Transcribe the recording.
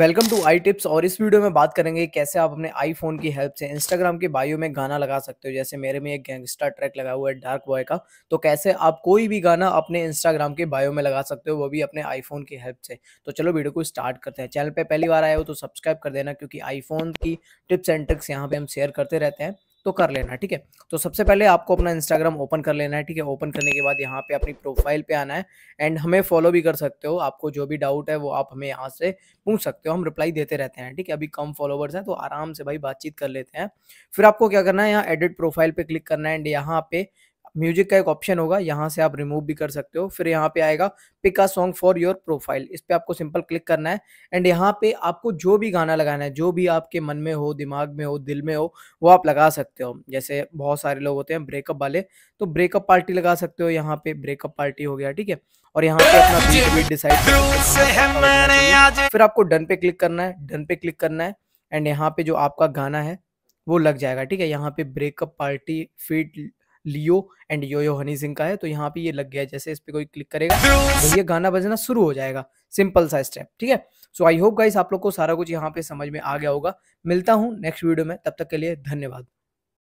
welcome to I tips और इस video में बात करेंगे कैसे आप अपने आईफोन की हेल्प से इंस्टाग्राम के बायो में गाना लगा सकते हो जैसे मेरे में एक गैंगस्टर ट्रैक लगा हुआ है डार्क बॉय का तो कैसे आप कोई भी गाना अपने इंस्टाग्राम के बायो में लगा सकते हो वो भी अपने आईफोन की हेल्प से तो चलो वीडियो को स्टार्ट करते हैं चैनल पर पहली बार आए हो तो सब्सक्राइब कर देना क्योंकि आईफोन की टिप्स एंड ट्रिक्स यहाँ पर हम शेयर करते रहते हैं तो कर लेना ठीक है तो सबसे पहले आपको अपना इंस्टाग्राम ओपन कर लेना है ठीक है ओपन करने के बाद यहाँ पे अपनी प्रोफाइल पे आना है एंड हमें फॉलो भी कर सकते हो आपको जो भी डाउट है वो आप हमें यहाँ से पूछ सकते हो हम रिप्लाई देते रहते हैं ठीक है अभी कम फॉलोवर्स हैं तो आराम से भाई बातचीत कर लेते हैं फिर आपको क्या करना है यहाँ एडिट प्रोफाइल पे क्लिक करना है एंड यहाँ पे म्यूजिक का एक ऑप्शन होगा यहाँ से आप रिमूव भी कर सकते हो फिर यहाँ पे आएगा pick a song for your profile इस पर आपको सिंपल क्लिक करना है एंड यहाँ पे आपको जो भी गाना लगाना है जो भी आपके मन में हो दिमाग में हो दिल में हो वो आप लगा सकते हो जैसे बहुत सारे लोग होते हैं ब्रेकअप वाले तो ब्रेकअप पार्टी लगा सकते हो यहाँ पे ब्रेकअप पार्टी हो गया ठीक है और यहाँ पे अपना डिसाइड फिर आपको डन पे क्लिक करना है डन पे क्लिक करना है एंड यहाँ पे जो आपका गाना है वो लग जाएगा ठीक है यहाँ पे breakup party feat Leo and yo yo Honey Singh का है तो यहाँ पे ये लग गया जैसे इस पर कोई क्लिक करेगा तो ये गाना बजना शुरू हो जाएगा सिंपल सा स्टेप ठीक है सो आई होप गाइस आप लोग को सारा कुछ यहाँ पे समझ में आ गया होगा मिलता हूँ नेक्स्ट वीडियो में तब तक के लिए धन्यवाद